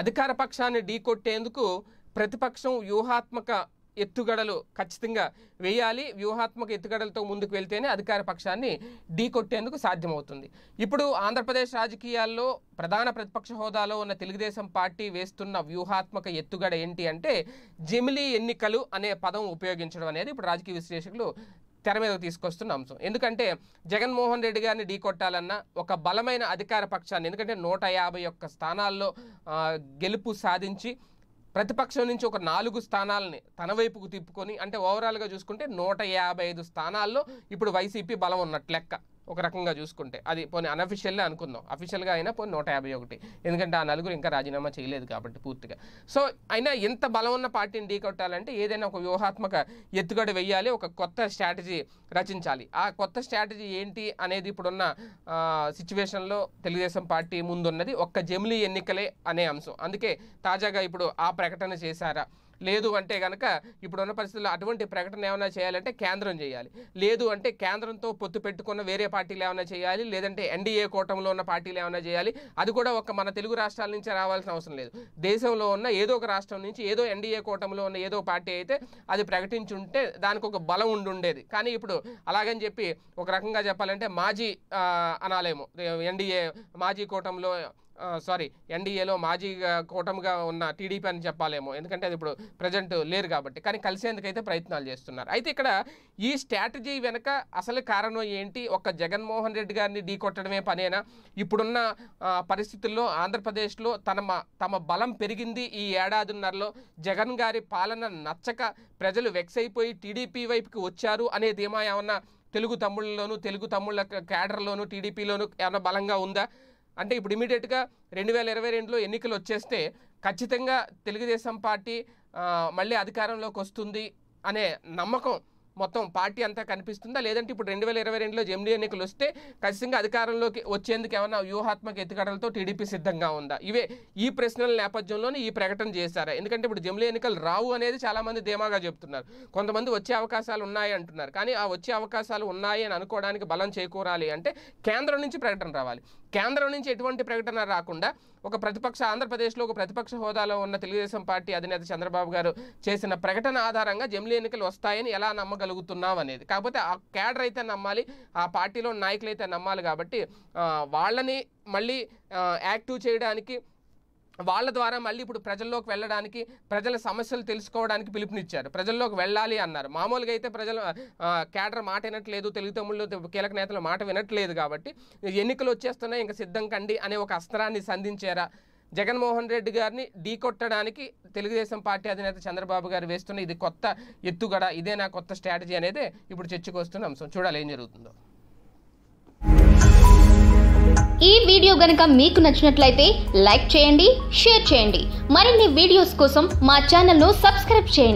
అధికార పక్షాన్ని ఢీకొట్టేందుకు ప్రతిపక్షం వ్యూహాత్మక ఎత్తుగడలు ఖచ్చితంగా వేయాలి వ్యూహాత్మక ఎత్తుగడలతో ముందుకు వెళ్తేనే అధికార పక్షాన్ని ఢీకొట్టేందుకు సాధ్యమవుతుంది ఇప్పుడు ఆంధ్రప్రదేశ్ రాజకీయాల్లో ప్రధాన ప్రతిపక్ష హోదాలో ఉన్న తెలుగుదేశం పార్టీ వేస్తున్న వ్యూహాత్మక ఎత్తుగడ ఏంటి అంటే జిమిలీ ఎన్నికలు అనే పదం ఉపయోగించడం అనేది ఇప్పుడు రాజకీయ విశ్లేషకులు తెర మీదకు తీసుకొస్తున్న అంశం ఎందుకంటే జగన్మోహన్ రెడ్డి గారిని ఢీ కొట్టాలన్నా ఒక బలమైన అధికార పక్షాన్ని ఎందుకంటే నూట యాభై ఒక్క స్థానాల్లో గెలుపు సాధించి ప్రతిపక్షం నుంచి ఒక నాలుగు స్థానాలని తన వైపుకు తిప్పుకొని అంటే ఓవరాల్గా చూసుకుంటే నూట యాభై ఐదు స్థానాల్లో ఇప్పుడు వైసీపీ బలం ఉన్నట్లెక్క ఒక రకంగా చూసుకుంటే అది పోనీ అనఫిషియల్లే అనుకుందాం అఫీషియల్గా అయినా పోనీ నూట యాభై ఒకటి ఎందుకంటే ఆ నలుగురు ఇంకా రాజీనామా చేయలేదు కాబట్టి పూర్తిగా సో అయినా ఎంత బలం ఉన్న పార్టీని ఢీకొట్టాలంటే ఏదైనా ఒక వ్యూహాత్మక ఎత్తుగడ వెయ్యాలి ఒక కొత్త స్ట్రాటజీ రచించాలి ఆ కొత్త స్ట్రాటజీ ఏంటి అనేది ఇప్పుడున్న సిచ్యువేషన్లో తెలుగుదేశం పార్టీ ముందున్నది ఒక్క జమిలీ ఎన్నికలే అనే అంశం అందుకే తాజాగా ఇప్పుడు ఆ ప్రకటన చేశారా లేదు అంటే కనుక ఇప్పుడున్న పరిస్థితుల్లో అటువంటి ప్రకటన ఏమైనా చేయాలంటే కేంద్రం చేయాలి లేదు అంటే కేంద్రంతో పొత్తు పెట్టుకున్న వేరే పార్టీలు ఏమైనా చేయాలి లేదంటే ఎన్డీఏ కూటమిలో ఉన్న పార్టీలు ఏమైనా చేయాలి అది కూడా ఒక మన తెలుగు రాష్ట్రాల నుంచి రావాల్సిన అవసరం లేదు దేశంలో ఉన్న ఏదో ఒక రాష్ట్రం నుంచి ఏదో ఎన్డీఏ కూటమిలో ఉన్న ఏదో పార్టీ అయితే అది ప్రకటించుంటే దానికి ఒక బలం ఉండుండేది కానీ ఇప్పుడు అలాగని చెప్పి ఒక రకంగా చెప్పాలంటే మాజీ అనాలేము ఎన్డీఏ మాజీ కూటమిలో సారీ ఎన్డీఏలో మాజీ కూటమిగా ఉన్న టీడీపీ అని చెప్పాలేమో ఎందుకంటే అది ఇప్పుడు ప్రజెంట్ లేరు కాబట్టి కానీ కలిసేందుకైతే ప్రయత్నాలు చేస్తున్నారు అయితే ఇక్కడ ఈ స్ట్రాటజీ వెనక అసలు కారణం ఏంటి ఒక జగన్మోహన్ రెడ్డి గారిని ఢీ కొట్టడమే పనేనా ఇప్పుడున్న పరిస్థితుల్లో ఆంధ్రప్రదేశ్లో తన తమ బలం పెరిగింది ఈ ఏడాదిన్నరలో జగన్ గారి పాలన నచ్చక ప్రజలు వెక్స్ అయిపోయి టీడీపీ వైపుకి వచ్చారు అనేది ఏమో ఏమన్నా తెలుగు తమ్ముళ్ళలోను తెలుగు తమ్ముళ్ళ క్యాడర్లోను టీడీపీలోనూ ఏమైనా బలంగా ఉందా అంటే ఇప్పుడు ఇమీడియట్గా రెండు వేల ఇరవై రెండులో ఎన్నికలు వచ్చేస్తే ఖచ్చితంగా తెలుగుదేశం పార్టీ మళ్ళీ అధికారంలోకి వస్తుంది అనే నమ్మకం మొత్తం పార్టీ అంతా కనిపిస్తుందా లేదంటే ఇప్పుడు రెండు వేల ఇరవై రెండులో జమ్లీ ఎన్నికలు వస్తే ఖచ్చితంగా అధికారంలోకి వచ్చేందుకు ఏమైనా వ్యూహాత్మక ఎత్తుగడలతో టీడీపీ సిద్ధంగా ఉందా ఇవే ఈ ప్రశ్నల నేపథ్యంలోనే ఈ ప్రకటన చేశారా ఎందుకంటే ఇప్పుడు జమ్లీ ఎన్నికలు రావు అనేది చాలామంది ధీమాగా చెప్తున్నారు కొంతమంది వచ్చే అవకాశాలు ఉన్నాయి అంటున్నారు కానీ ఆ వచ్చే అవకాశాలు ఉన్నాయి అని అనుకోవడానికి బలం చేకూరాలి అంటే కేంద్రం నుంచి ప్రకటన రావాలి కేంద్రం నుంచి ఎటువంటి ప్రకటన రాకుండా ఒక ప్రతిపక్ష ఆంధ్రప్రదేశ్లో ఒక ప్రతిపక్ష హోదాలో ఉన్న తెలుగుదేశం పార్టీ అధినేత చంద్రబాబు గారు చేసిన ప్రకటన ఆధారంగా జమ్లీ ఎన్నికలు వస్తాయని ఎలా నమ్మకం నమ్మగలుగుతున్నాం అనేది కాకపోతే ఆ క్యాడర్ అయితే నమ్మాలి ఆ పార్టీలో నాయకులు అయితే నమ్మాలి కాబట్టి వాళ్ళని మళ్ళీ యాక్టివ్ చేయడానికి వాళ్ళ ద్వారా మళ్ళీ ఇప్పుడు ప్రజల్లోకి వెళ్ళడానికి ప్రజల సమస్యలు తెలుసుకోవడానికి పిలుపునిచ్చారు ప్రజల్లోకి వెళ్ళాలి అన్నారు మామూలుగా అయితే ప్రజలు కేడర్ మాట వినట్లేదు తెలుగుతమ్ముళ్ళు కీలక నేతల మాట వినట్లేదు కాబట్టి ఎన్నికలు వచ్చేస్తున్నాయి ఇంకా సిద్ధం కండి అనే ఒక అస్త్రాన్ని సంధించారా జగన్మోహన్ రెడ్డి గారిని ఢీకొట్టడానికి తెలుగుదేశం పార్టీ అధినేత చంద్రబాబు గారు వేస్తున్న ఇది కొత్త ఎత్తుగడ ఇదే నా కొత్త స్ట్రాటజీ అనేది ఇప్పుడు చర్చకు వస్తున్న అంశం చూడాలి ఏం జరుగుతుందో ఈ వీడియో గనక మీకు నచ్చినట్లయితే లైక్ చేయండి షేర్ చేయండి మరిన్ని వీడియోస్ కోసం మా ఛానల్ను సబ్స్క్రైబ్ చేయండి